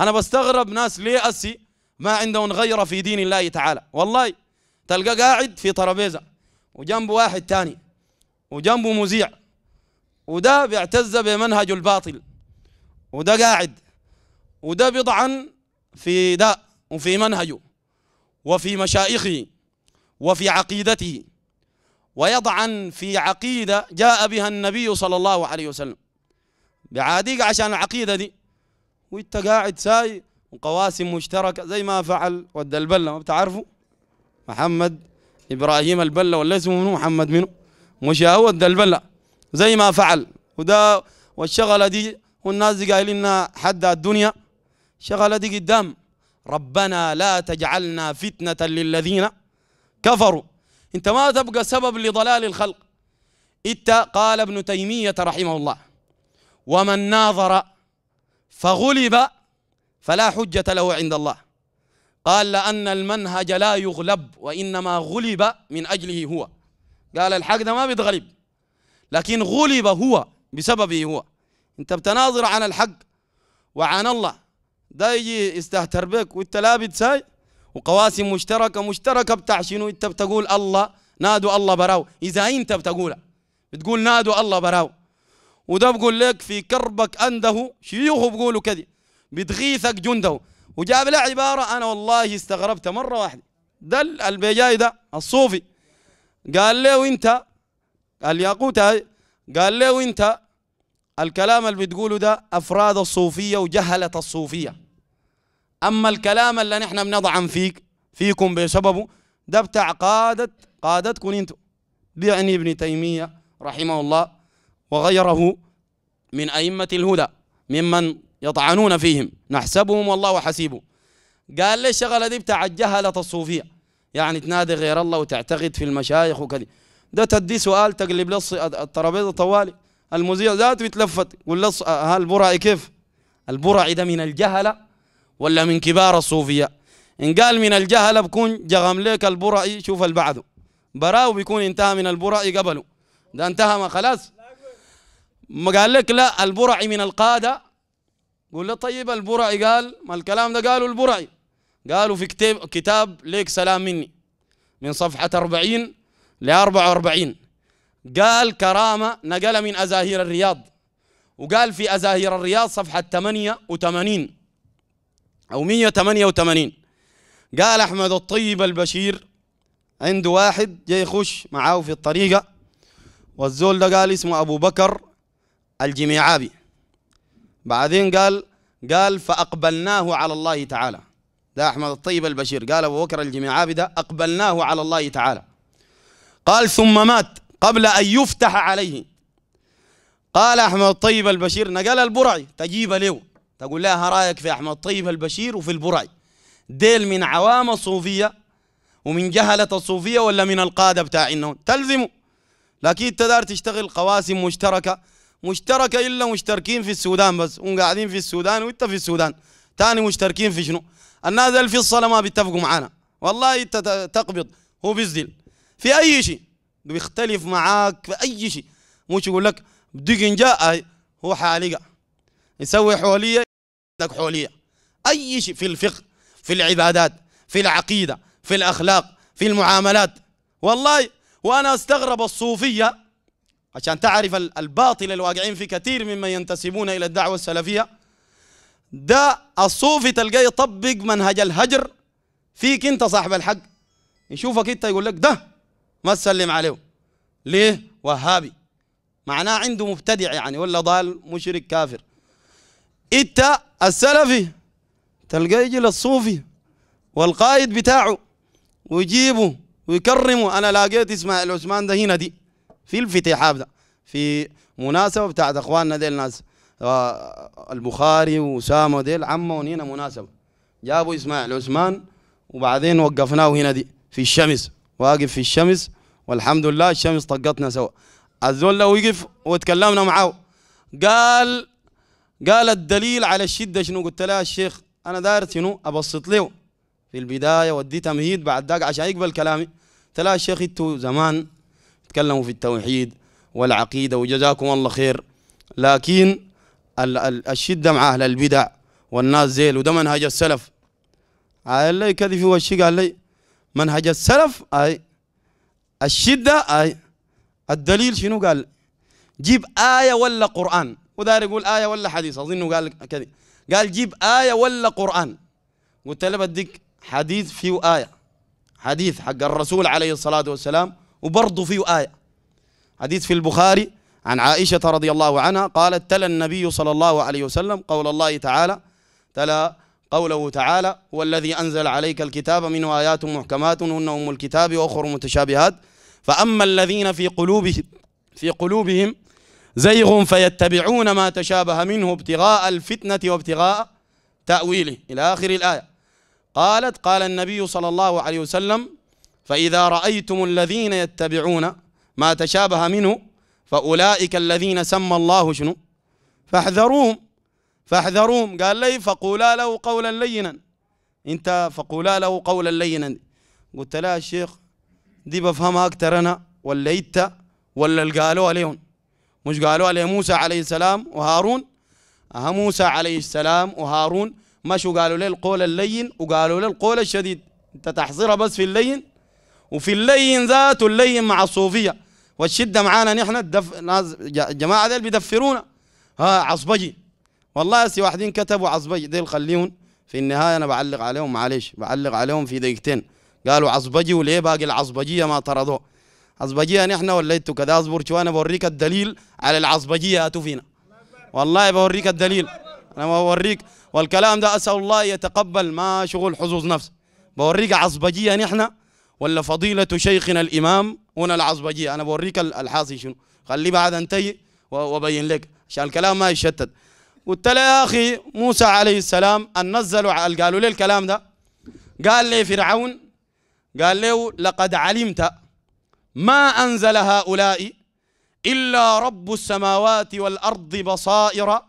انا بستغرب ناس ليه اسي ما عندهم غيره في دين الله تعالى والله تلقى قاعد في ترابيزه وجنبه واحد تاني وجنبه مذيع وده بيعتز بمنهج الباطل وده قاعد وده بيطعن في ده وفي منهجه وفي مشايخه وفي عقيدته ويطعن في عقيدة جاء بها النبي صلى الله عليه وسلم بعاديك عشان العقيدة دي وانت قاعد ساي وقواسم مشتركه زي ما فعل ود البله ما بتعرفوا محمد ابراهيم البله ولا اسمه منو محمد منو مش ود البله زي ما فعل وده والشغله دي والناس دي قايلين حد الدنيا شغله دي قدام ربنا لا تجعلنا فتنه للذين كفروا انت ما تبقى سبب لضلال الخلق انت قال ابن تيميه رحمه الله ومن ناظر فغلب فلا حجة له عند الله قال لأن المنهج لا يغلب وإنما غلب من أجله هو قال الحق ده ما بيتغلب لكن غلب هو بسببه هو انت بتناظر عن الحق وعن الله ده يجي يستهتر بك وانت لا بتساي وقواسم مشتركة مشتركة بتاع شنو انت بتقول الله نادوا الله براو اذا انت بتقولها بتقول نادوا الله براو وده بقول لك في كربك أنده شيوخه بقولوا كذي بتغيثك جنده وجاب له عبارة أنا والله استغربت مرة واحدة ده البيجاي ده الصوفي قال له أنت الياقوت قال له أنت الكلام اللي بتقوله ده أفراد الصوفية وجهلة الصوفية أما الكلام اللي نحن بنضعم فيك فيكم بسببه ده بتاع قادة قادتكم أنتم يعني ابن تيمية رحمه الله وغيره من أئمة الهدى ممن يطعنون فيهم نحسبهم والله حسيبه قال ليش شغلة دي بتاع الجهلة الصوفية يعني تنادي غير الله وتعتقد في المشايخ وكذا ده تدي سؤال تقلب لص الترابيزة طوالي المذيع ذاته يتلفت يقول لص ها البرعي كيف البرعي ده من الجهلة ولا من كبار الصوفية إن قال من الجهلة بكون جغم ليك البرعي شوف البعض براه بيكون انتهى من البرعي قبله ده انتهى ما خلاص ما قال لك لا البرعي من القادة قول له طيب البرعي قال ما الكلام ده قالوا البرعي قالوا في كتاب كتاب ليك سلام مني من صفحة 40 ل 44 قال كرامة نقل من أزاهير الرياض وقال في أزاهير الرياض صفحة 88 أو 188 قال أحمد الطيب البشير عنده واحد جاي يخش معاه في الطريقة والزول ده قال اسمه أبو بكر الجميعابي بعدين قال قال فأقبلناه على الله تعالى ده أحمد الطيب البشير قال أبو بكر الجميعابي ده أقبلناه على الله تعالى قال ثم مات قبل أن يفتح عليه قال أحمد الطيب البشير نقل البرعي تجيب له تقول لها رأيك في أحمد الطيب البشير وفي البرعي ديل من عوام الصوفية ومن جهلة الصوفية ولا من القادة بتاع إنهم لكن تدار تشتغل قواسم مشتركة مشتركة إلا مشتركين في السودان بس هم قاعدين في السودان وإنت في السودان تاني مشتركين في شنو الناس اللي في الصلاة ما بيتفقوا معانا والله إنت تقبض هو بيزدل في أي شيء بيختلف معاك في أي شيء مش يقول لك دقن جاء هو حالقة يسوي حولية عندك حولية أي شيء في الفقه في العبادات في العقيدة في الأخلاق في المعاملات والله وأنا استغرب الصوفية عشان تعرف الباطل الواقعين في كثير ممن ينتسبون إلى الدعوة السلفية ده الصوفي تلقاه يطبق منهج الهجر فيك انت صاحب الحق يشوفك انت يقول لك ده ما تسلم عليه ليه وهابي معناه عنده مبتدع يعني ولا ضال مشرك كافر انت السلفي تلقاه يجي للصوفي والقائد بتاعه ويجيبه ويكرمه انا لقيت اسماعيل عثمان ده هنا دي في الفتيحاب ده في مناسبه بتاعت اخواننا ديل ناس آه، البخاري واسامه ديل عمه هنا مناسبه جابوا اسماعيل عثمان وبعدين وقفناه هنا دي في الشمس واقف في الشمس والحمد لله الشمس طقتنا سوا الزول لو وقف وتكلمنا معاه قال قال الدليل على الشده شنو قلت لها الشيخ انا داير شنو ابسط له في البدايه ودي تمهيد بعد ذاك عشان يقبل كلامي قلت لها الشيخ انتوا زمان تكلموا في التوحيد والعقيدة وجزاكم الله خير لكن الشدة مع أهل البدع والناس زيل وده منهج السلف قال لي كذي في وشي قال لي منهج السلف أي الشدة أي الدليل شنو قال جيب آية ولا قرآن ودار يقول آية ولا حديث أظنه قال كذي قال جيب آية ولا قرآن قلت له بديك حديث فيه آية حديث حق الرسول عليه الصلاة والسلام وبرضه فيه آية حديث في البخاري عن عائشة رضي الله عنها قالت تلا النبي صلى الله عليه وسلم قول الله تعالى تلا قوله تعالى هو الذي أنزل عليك الكتاب منه آيات محكمات هن أم الكتاب وأخر متشابهات فأما الذين في قلوبهم في قلوبهم زيغ فيتبعون ما تشابه منه ابتغاء الفتنة وابتغاء تأويله إلى آخر الآية قالت قال النبي صلى الله عليه وسلم فإذا رأيتم الذين يتبعون ما تشابه منه فأولئك الذين سمى الله شنو فاحذروهم فاحذروهم قال لي فقولا له قولا لينا انت فقولا له قولا لينا قلت لا الشيخ دي بفهمها اكثر انا ولا انت ولا اللي قالوا عليهم مش قالوا عليه موسى عليه السلام وهارون ها موسى عليه السلام وهارون مشوا قالوا لي القول اللين وقالوا لي القول الشديد انت تحصرها بس في اللين وفي اللين ذاته اللين مع الصوفيه والشده معانا نحن الدف... ناس جماعه ديل بيدفرونا ها عصبجي والله سي واحدين كتبوا عصبجي ديل خليهم في النهايه انا بعلق عليهم معلش بعلق عليهم في دقيقتين قالوا عصبجي وليه باقي العصبجيه ما طردوه عصبجيه نحن ولا انتوا كذا اصبر شو انا بوريك الدليل على العصبجيه اتوا فينا والله بوريك الدليل انا بوريك والكلام ده اسال الله يتقبل ما شغل حظوظ نفس بوريك عصبجيه نحن ولا فضيلة شيخنا الإمام هنا العصبجية أنا بوريك الحاصل شنو خليه بعد أنتهي وأبين لك عشان الكلام ما يشتت قلت له يا أخي موسى عليه السلام أن نزلوا قالوا لي الكلام ده قال لي فرعون قال له لقد علمت ما أنزل هؤلاء إلا رب السماوات والأرض بصائر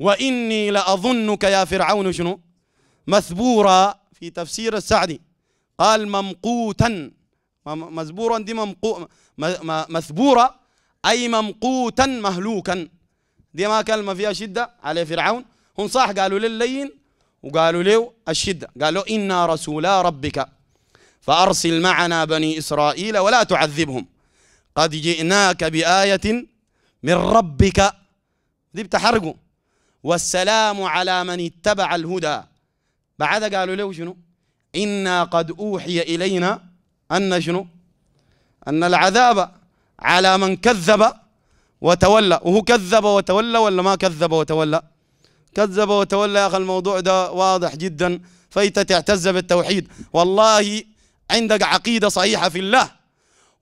وإني لأظنك يا فرعون شنو مثبورا في تفسير السعدي قال ممقوتا مزبورا دي ممقو مثبورة أي ممقوتا مهلوكا دي ما كلمة فيها شدة على فرعون هم صح قالوا للين وقالوا له الشدة قالوا إنا رسولا ربك فأرسل معنا بني إسرائيل ولا تعذبهم قد جئناك بآية من ربك دي بتحرقوا والسلام على من اتبع الهدى بعد قالوا له شنو إنا قد أوحي إلينا أن شنو أن العذاب على من كذب وتولى وهو كذب وتولى ولا ما كذب وتولى كذب وتولى يا أخي الموضوع ده واضح جدا فأنت تعتز بالتوحيد والله عندك عقيدة صحيحة في الله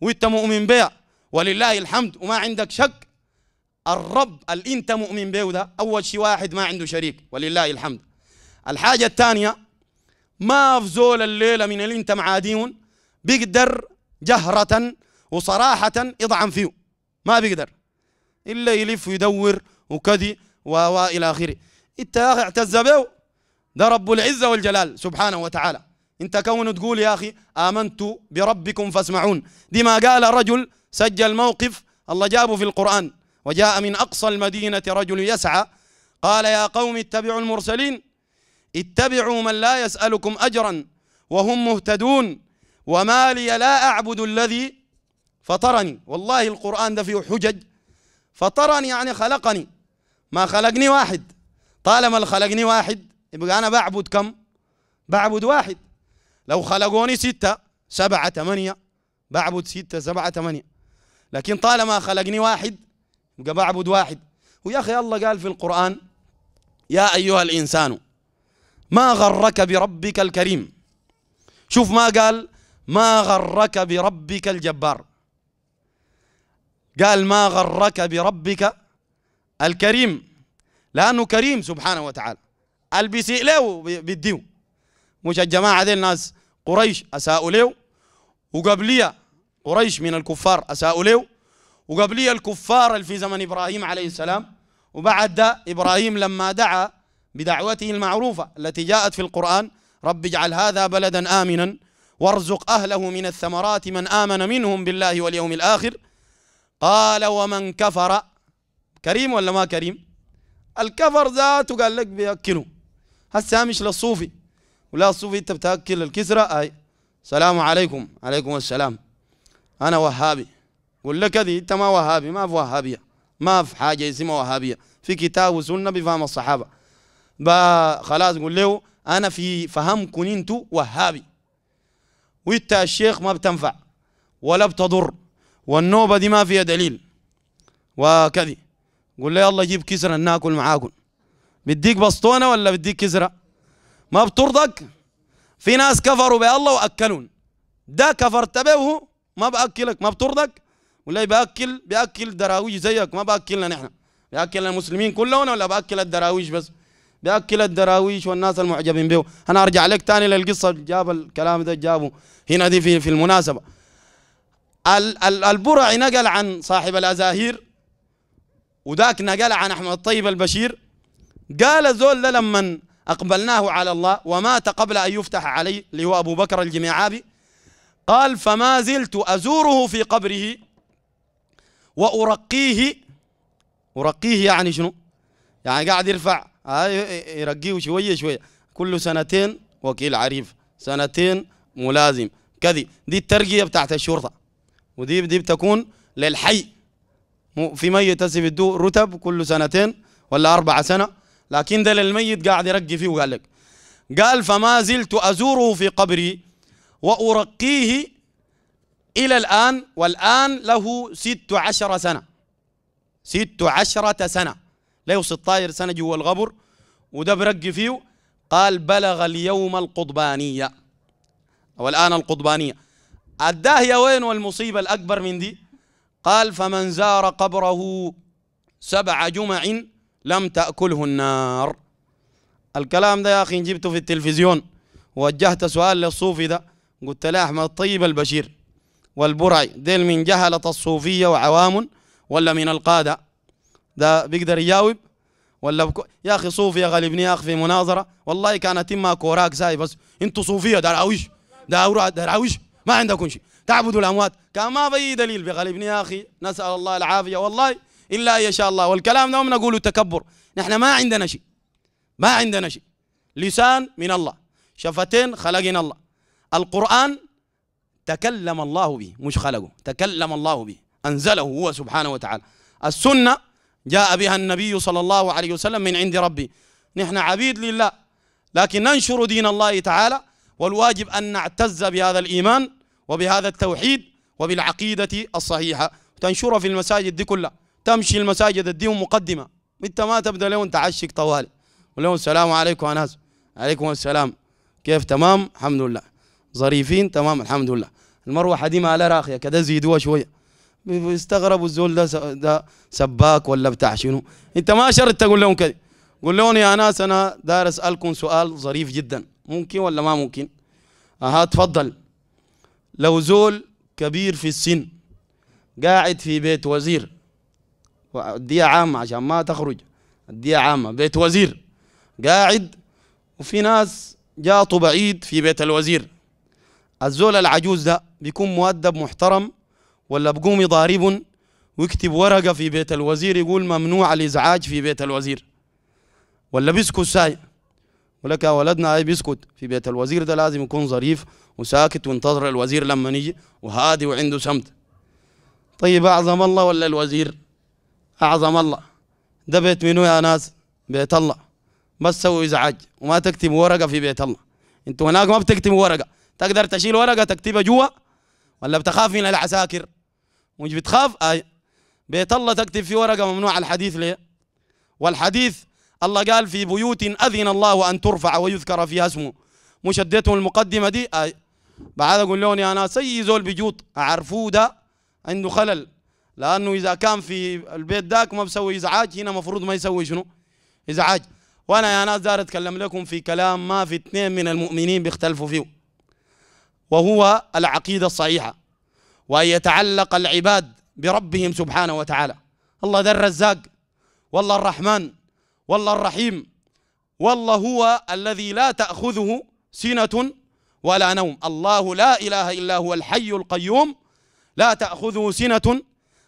وانت مؤمن بها ولله الحمد وما عندك شك الرب اللي انت مؤمن به ده اول شيء واحد ما عنده شريك ولله الحمد الحاجه الثانيه ما في زول الليلة من اللي انت معاديون بيقدر جهرة وصراحة يطعن فيه ما بيقدر إلا يلف ويدور وكذي وإلى آخره انت يا أخي اعتز به ده رب العزة والجلال سبحانه وتعالى انت كونه تقول يا أخي آمنت بربكم فاسمعون دي ما قال رجل سجل موقف الله جابه في القرآن وجاء من أقصى المدينة رجل يسعى قال يا قوم اتبعوا المرسلين اتبعوا من لا يسألكم أجرا وهم مهتدون وما لي لا أعبد الذي فطرني والله القرآن ده فيه حجج فطرني يعني خلقني ما خلقني واحد طالما خلقني واحد يبقى أنا بعبد كم بعبد واحد لو خلقوني ستة سبعة ثمانية بعبد ستة سبعة ثمانية لكن طالما خلقني واحد يبقى بعبد واحد ويا أخي الله قال في القرآن يا أيها الإنسان ما غرك بربك الكريم شوف ما قال ما غرك بربك الجبار قال ما غرك بربك الكريم لأنه كريم سبحانه وتعالى البسيء له بديو مش الجماعة ذي الناس قريش أساؤوا له وقبلية قريش من الكفار أساؤوا له وقبلية الكفار اللي في زمن إبراهيم عليه السلام وبعد ده إبراهيم لما دعا بدعوته المعروفة التي جاءت في القرآن رب اجعل هذا بلدا آمنا وارزق أهله من الثمرات من آمن منهم بالله واليوم الآخر قال ومن كفر كريم ولا ما كريم الكفر ذاته قال لك بيأكله هسه مش للصوفي ولا الصوفي انت بتاكل الكسرة اي السلام عليكم عليكم السلام انا وهابي قل لك دي انت ما وهابي ما في وهابيه ما في حاجه اسمها وهابيه في كتاب وسنه بفهم الصحابه خلاص قول له انا في فهمكم انتوا وهابي وانت الشيخ ما بتنفع ولا بتضر والنوبه دي ما فيها دليل وكذي قول له الله جيب كسره ناكل معاكم بديك بسطونه ولا بديك كسره ما بترضك في ناس كفروا بالله واكلون ده كفرت به ما باكلك ما بترضك ولا باكل باكل دراويش زيك ما باكلنا نحن باكل المسلمين كلهم ولا باكل الدراويش بس بأكل الدراويش والناس المعجبين به أنا أرجع لك تاني للقصة جاب الكلام ده جابه هنا دي في, في المناسبة البرع نقل عن صاحب الأزاهير وذاك نقل عن أحمد الطيب البشير قال زول ده لما أقبلناه على الله ومات قبل أن يفتح عليه اللي هو أبو بكر الجميعابي قال فما زلت أزوره في قبره وأرقيه أرقيه يعني شنو يعني قاعد يرفع آه، يرقيه شويه شويه كل سنتين وكيل عريف سنتين ملازم كذي دي الترقيه بتاعت الشرطه ودي دي بتكون للحي في ميت هسه بده رتب كل سنتين ولا أربعة سنة لكن ده للميت قاعد يرقي فيه وقال لك قال فما زلت أزوره في قبري وأرقيه إلى الآن والآن له ست عشرة سنة ست عشرة سنة لا يوصي سنة جوا الغبر وده برق فيه قال بلغ اليوم القضبانية او الان القضبانية الداهية وين والمصيبة الأكبر من دي قال فمن زار قبره سبع جمع لم تأكله النار الكلام ده يا أخي جبته في التلفزيون وجهت سؤال للصوفي ده قلت له أحمد طيب البشير والبرعي ديل من جهلة الصوفية وعوام ولا من القادة ده بيقدر يجاوب ولا بكو... يا اخي صوفي غالبني يا اخي في مناظره والله كانت اما كوراك ساي بس انتوا صوفيه دراويش دراويش ما عندكم شيء تعبدوا الاموات كان ما في دليل بغالبني يا اخي نسال الله العافيه والله الا ان يشاء الله والكلام ده نقوله تكبر نحن ما عندنا شيء ما عندنا شيء لسان من الله شفتين خلقنا الله القران تكلم الله به مش خلقه تكلم الله به انزله هو سبحانه وتعالى السنه جاء بها النبي صلى الله عليه وسلم من عند ربي نحن عبيد لله لكن ننشر دين الله تعالى والواجب أن نعتز بهذا الإيمان وبهذا التوحيد وبالعقيدة الصحيحة تنشرها في المساجد دي كلها تمشي المساجد دي مقدمة انت ما تبدأ لهم تعشق طوالي ولهم السلام عليكم أناس عليكم السلام كيف تمام الحمد لله ظريفين تمام الحمد لله المروحة دي ما لها راخية كده زيدوها شوية بيستغربوا الزول ده ده سباك ولا بتاع شنو انت ما شرط تقول لهم كده قول لهم يا ناس انا دار اسالكم سؤال ظريف جدا ممكن ولا ما ممكن اها تفضل لو زول كبير في السن قاعد في بيت وزير وديه عامة عشان ما تخرج اديها عامة بيت وزير قاعد وفي ناس جاته بعيد في بيت الوزير الزول العجوز ده بيكون مؤدب محترم ولا بقوم ضارب ويكتب ورقة في بيت الوزير يقول ممنوع الإزعاج في بيت الوزير ولا بيسكت ساي ولك يا ولدنا أي بيسكت في بيت الوزير ده لازم يكون ظريف وساكت وانتظر الوزير لما يجي وهادي وعنده سمت طيب أعظم الله ولا الوزير أعظم الله ده بيت منو يا ناس بيت الله بس سوي إزعاج وما تكتب ورقة في بيت الله انتوا هناك ما بتكتب ورقة تقدر تشيل ورقة تكتبها جوا ولا بتخاف من العساكر مش بتخاف آي. آه. بيت الله تكتب في ورقة ممنوع الحديث ليه والحديث الله قال في بيوت أذن الله أن ترفع ويذكر فيها اسمه مش اديتهم المقدمة دي آي. آه. بعد اقول لهم يا ناس سي زول بيجوط اعرفوه ده عنده خلل لانه اذا كان في البيت داك ما بسوي ازعاج هنا المفروض ما يسوي شنو؟ ازعاج وانا يا ناس دار اتكلم لكم في كلام ما في اثنين من المؤمنين بيختلفوا فيه وهو العقيده الصحيحه وأن يتعلق العباد بربهم سبحانه وتعالى الله ذا الرزاق والله الرحمن والله الرحيم والله هو الذي لا تأخذه سنة ولا نوم الله لا إله إلا هو الحي القيوم لا تأخذه سنة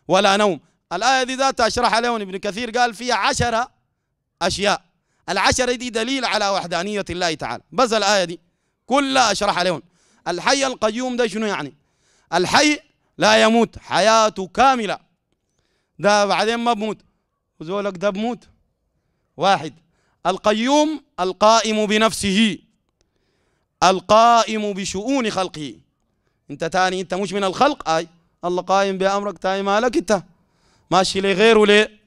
ولا نوم الآية دي ذاتها أشرح عليهم ابن كثير قال فيها عشرة أشياء العشرة دي دليل على وحدانية الله تعالى بس الآية دي كلها أشرح عليهم الحي القيوم ده شنو يعني الحي لا يموت حياته كاملة ده بعدين ما بموت وزولك ده بموت واحد القيوم القائم بنفسه القائم بشؤون خلقه انت تاني انت مش من الخلق اي الله قائم بامرك تاني مالك انت ماشي لغيره ليه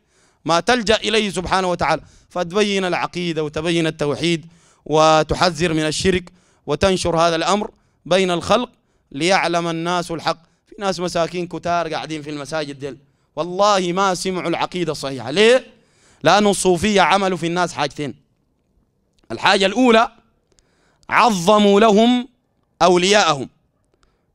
ما تلجا اليه سبحانه وتعالى فتبين العقيده وتبين التوحيد وتحذر من الشرك وتنشر هذا الامر بين الخلق ليعلم الناس الحق في ناس مساكين كتار قاعدين في المساجد ديل والله ما سمعوا العقيدة الصحيحة ليه؟ لأنه الصوفية عملوا في الناس حاجتين الحاجة الأولى عظموا لهم أولياءهم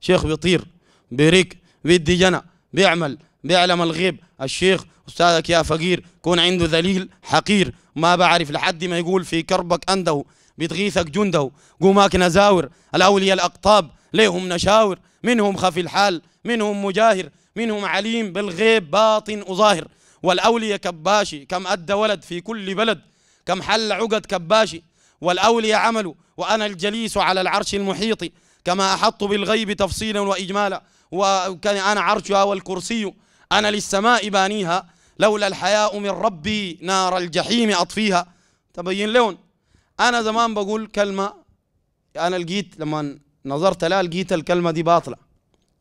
شيخ بيطير بيريك بيدي جنى بيعمل بيعلم الغيب الشيخ أستاذك يا فقير كون عنده ذليل حقير ما بعرف لحد ما يقول في كربك أنده بتغيثك جنده قوماك نزاور الأولياء الأقطاب لهم نشاور منهم خفي الحال منهم مجاهر منهم عليم بالغيب باطن وظاهر والأولي كباشي كم أدى ولد في كل بلد كم حل عقد كباشي والأولي عمل وأنا الجليس على العرش المحيط كما أحط بالغيب تفصيلا وإجمالا وكان أنا عرشها والكرسي أنا للسماء بانيها لولا الحياء من ربي نار الجحيم أطفيها تبين لون أنا زمان بقول كلمة أنا لقيت لما نظرت لا لقيت الكلمة دي باطلة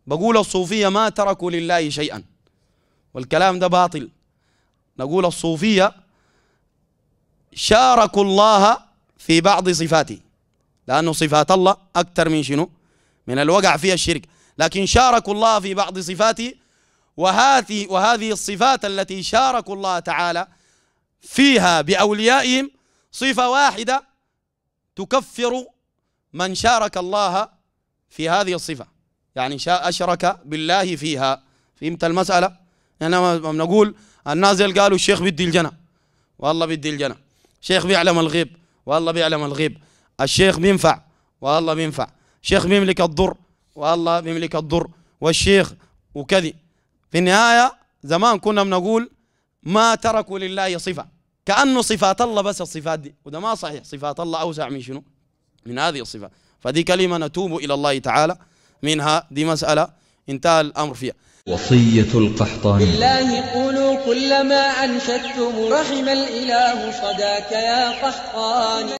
بقول الصوفية ما تركوا لله شيئا والكلام ده باطل نقول الصوفية شاركوا الله في بعض صفاته لأنه صفات الله أكثر من شنو من الوقع فيها الشرك لكن شاركوا الله في بعض صفاته وهذه وهذه الصفات التي شاركوا الله تعالى فيها بأوليائهم صفة واحدة تكفر من شارك الله في هذه الصفة يعني شاء أشرك بالله فيها فهمت المسألة يعني أنا نقول الناس قالوا الشيخ بدي الجنة والله بدي الجنة الشيخ بيعلم الغيب والله بيعلم الغيب الشيخ بينفع والله بينفع الشيخ بيملك الضر والله بيملك الضر والشيخ وكذي في النهاية زمان كنا بنقول ما تركوا لله صفة كأنه صفات الله بس الصفات دي وده ما صحيح صفات الله أوسع من شنو من هذه الصفات فدي كلمة نتوب إلى الله تعالى منها دي مسألة انتهى الأمر فيها وصية القحطاني بالله قولوا كلما أنشدتم رحم الإله صداك يا قحطاني